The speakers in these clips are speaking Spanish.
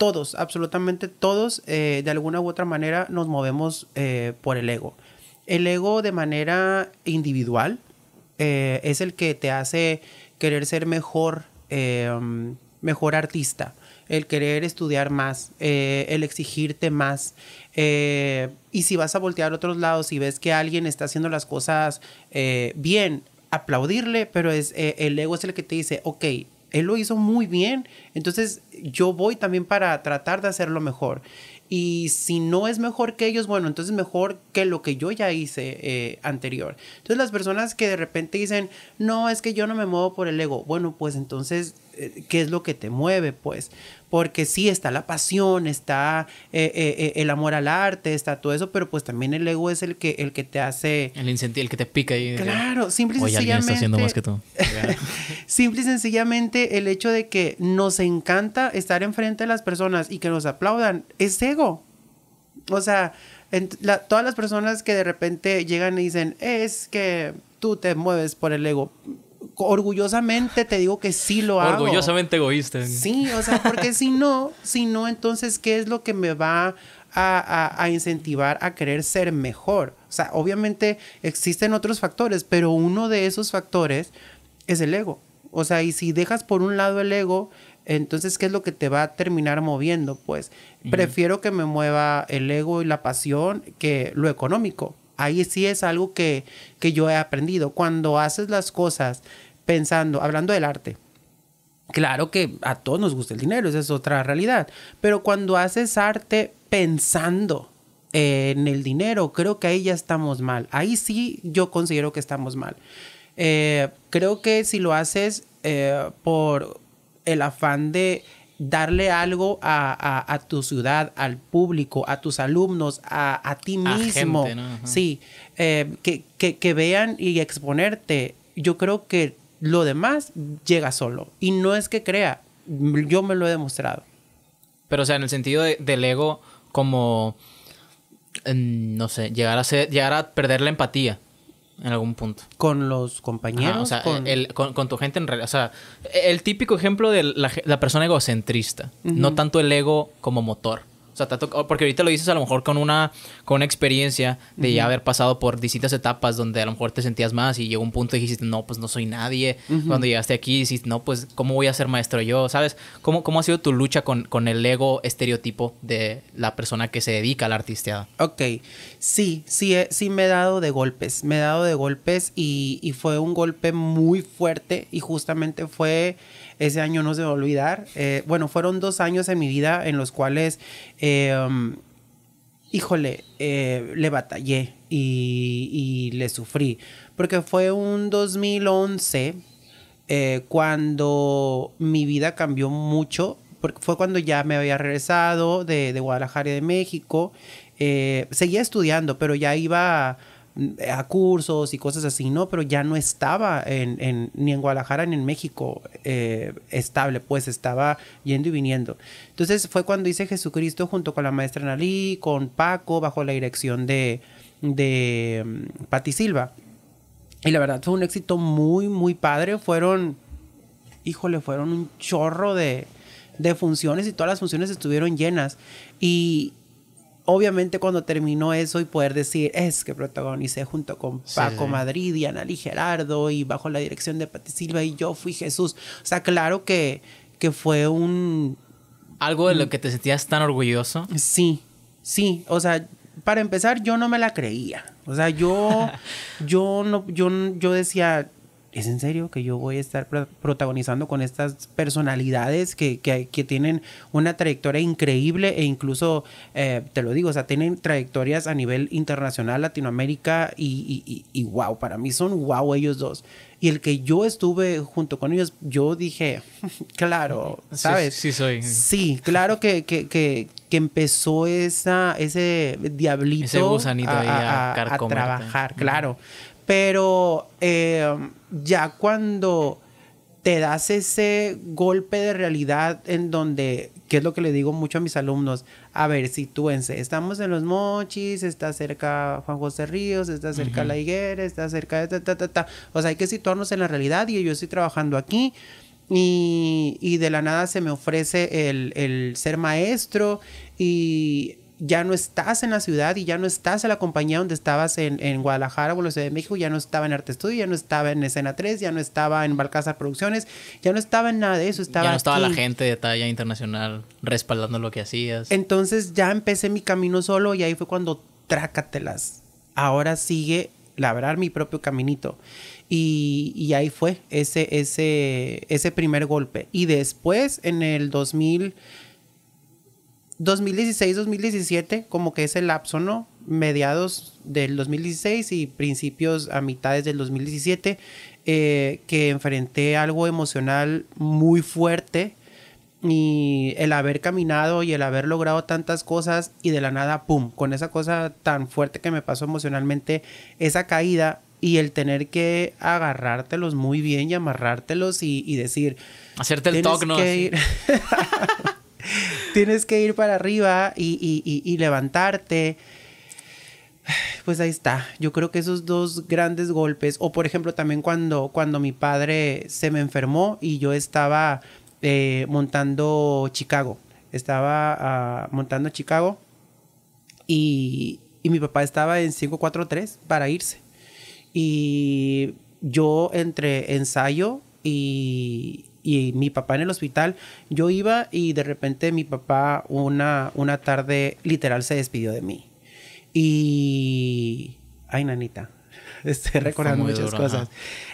todos, absolutamente todos, eh, de alguna u otra manera nos movemos eh, por el ego. El ego de manera individual eh, es el que te hace querer ser mejor, em, mejor artista, el querer estudiar más, el exigirte más. y si vas a voltear a otros lados y ves que alguien está haciendo las cosas bien, aplaudirle, pero es, el ego es el que te dice, ok, él lo hizo muy bien, entonces yo voy también para tratar de hacerlo mejor. Y si no es mejor que ellos, bueno, entonces mejor que lo que yo ya hice eh, anterior. Entonces las personas que de repente dicen, no, es que yo no me muevo por el ego, bueno, pues entonces, eh, ¿qué es lo que te mueve? Pues, porque sí, está la pasión, está eh, el amor al arte, está todo eso, pero pues también el ego es el que, el que te hace... El incentivo, el que te pica Claro, simple y sencillamente... Está haciendo más que tú. simple y sencillamente el hecho de que nos encanta estar enfrente de las personas y que nos aplaudan es ego. O sea, todas las personas que de repente llegan y dicen, es que tú te mueves por el ego. Orgullosamente te digo que sí lo hago. Orgullosamente egoísta. Sí, o sea, porque si no, si no, entonces, ¿qué es lo que me va a, a, incentivar a querer ser mejor? O sea, obviamente existen otros factores, pero uno de esos factores es el ego. O sea, y si dejas por un lado el ego, entonces, ¿qué es lo que te va a terminar moviendo? Pues prefiero que me mueva el ego y la pasión que lo económico. Ahí sí es algo que, que yo he aprendido. Cuando haces las cosas pensando, hablando del arte, Claro que a todos nos gusta el dinero, esa es otra realidad. Pero cuando haces arte pensando en el dinero, creo que ahí ya estamos mal. Ahí sí yo considero que estamos mal. Eh, creo que si lo haces eh, por el afán de darle algo a, tu ciudad, al público, a tus alumnos, a, ti mismo. Sí, eh, que, vean y exponerte. Yo creo que lo demás llega solo. Y no es que crea, yo me lo he demostrado. Pero, o sea, en el sentido de, del ego, como, mm, no sé, llegar a, llegar a perder la empatía en algún punto. ¿Con los compañeros? o sea, con... con, tu gente en realidad. O sea, el típico ejemplo de la, persona egocentrista. No tanto el ego como motor porque ahorita lo dices a lo mejor con una, con experiencia de ya haber pasado por distintas etapas donde a lo mejor te sentías más y llegó un punto y dijiste, no, pues no soy nadie. Cuando llegaste aquí dijiste, no, pues ¿cómo voy a ser maestro yo? ¿Sabes? ¿Cómo, cómo ha sido tu lucha con, con el ego estereotipo de la persona que se dedica al la Ok, sí, sí, eh, sí me he dado de golpes, me he dado de golpes y, y fue un golpe muy fuerte y justamente fue ese año no se va a olvidar. Eh, bueno, fueron dos años en mi vida en los cuales... Eh, um, híjole, eh, le batallé y, le sufrí. Porque fue un 2011 eh, cuando mi vida cambió mucho. Porque fue cuando ya me había regresado de, Guadalajara y de México. seguía estudiando, pero ya iba a cursos y cosas así, ¿no? Pero ya no estaba en, ni en Guadalajara ni en México eh, estable, pues estaba yendo y viniendo. Entonces fue cuando hice Jesucristo junto con la maestra Nalí, con Paco, bajo la dirección de, de mm, Silva. Y la verdad fue un éxito muy, muy padre. Fueron, híjole, fueron un chorro de, de funciones y todas las funciones estuvieron llenas. Y, obviamente cuando terminó eso y poder decir, es que protagonicé junto con Paco Madrid y Anali Gerardo y bajo la dirección de Pati Silva y yo fui Jesús. O sea, claro que, que fue un... Algo de lo que te sentías tan orgulloso. Sí, sí, o sea, para empezar yo no me la creía. O sea, yo, yo, no, yo, yo decía, ¿es en serio que yo voy a estar protagonizando con estas personalidades que, que, tienen una trayectoria increíble e incluso, eh, te lo digo, o sea, tienen trayectorias a nivel internacional, Latinoamérica y, y, wow, para mí son wow ellos dos. Y el que yo estuve junto con ellos, yo dije, claro, ¿sabes? Sí, soy. Sí, claro que, que, empezó esa, ese diablito a, a, trabajar, claro. Pero eh, ya cuando te das ese golpe de realidad en donde, que es lo que le digo mucho a mis alumnos, a ver, sitúense, estamos en los mochis, está cerca Juan José Ríos, está cerca La Higuera, está cerca de ta, ta, ta, O sea, hay que situarnos en la realidad y yo estoy trabajando aquí. Y, de la nada se me ofrece el, el ser maestro y ya no estás en la ciudad y ya no estás en la compañía donde estabas en, Guadalajara o en la Ciudad de México, ya no estaba en Arte Estudio, ya no estaba en Escena 3, ya no estaba en Balcázar Producciones, ya no estaba en nada de eso. Estaba ya no estaba la gente de talla internacional respaldando lo que hacías. Entonces ya empecé mi camino solo y ahí fue cuando trácatelas. Ahora sigue labrar mi propio caminito. Y, y, ahí fue ese, ese, ese primer golpe. Y después, en el 2000 2016-2017, como que ese lapso, ¿no? Mediados del 2016 y principios a mitades del 2017, eh, que enfrenté algo emocional muy fuerte y el haber caminado y el haber logrado tantas cosas y de la nada, ¡pum!, con esa cosa tan fuerte que me pasó emocionalmente, esa caída y el tener que agarrártelos muy bien y amarrártelos y, decir... Hacerte el toque, ¿no? Tienes que ir para arriba y, levantarte. Pues ahí está. Yo creo que esos dos grandes golpes, o por ejemplo también cuando, cuando mi padre se me enfermó y yo estaba eh, montando Chicago. Estaba ah, montando Chicago y, y, mi papá estaba en 543 para irse. Y yo entre ensayo y, y mi papá en el hospital, yo iba y de repente mi papá una, una tarde literal se despidió de mí. Y... Ay, nanita, estoy recordando muchas cosas.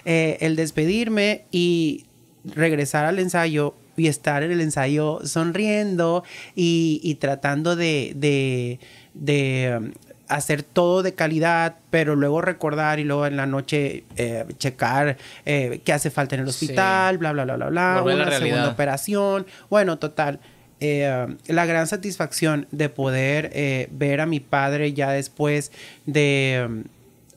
Eh, el despedirme y regresar al ensayo y estar en el ensayo sonriendo y, y tratando de um, hacer todo de calidad, pero luego recordar y luego en la noche eh, checar eh, qué hace falta en el hospital, bla, bla, bla, bla, bla, una segunda operación. Bueno, total. Eh, la gran satisfacción de poder ver a mi padre ya después de mm,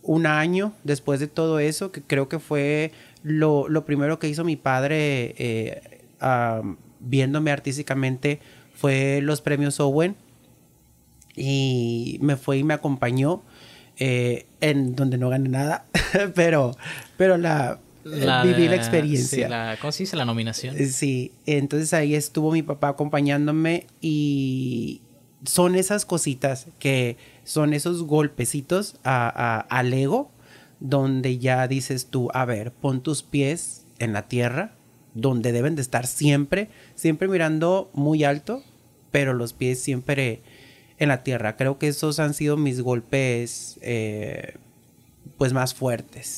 un año, después de todo eso, que creo que fue lo, primero que hizo mi padre viéndome artísticamente, fue los premios Owen y me fue y me acompañó eh, en donde no gané nada, pero, pero la, viví la experiencia. la, ¿Cómo se dice? La nominación. Eh, sí, entonces ahí estuvo mi papá acompañándome y son esas cositas que son esos golpecitos al ego donde ya dices tú, a ver, pon tus pies en la tierra, donde deben de estar siempre, siempre mirando muy alto, pero los pies siempre en la tierra. Creo que esos han sido mis golpes eh, pues más fuertes.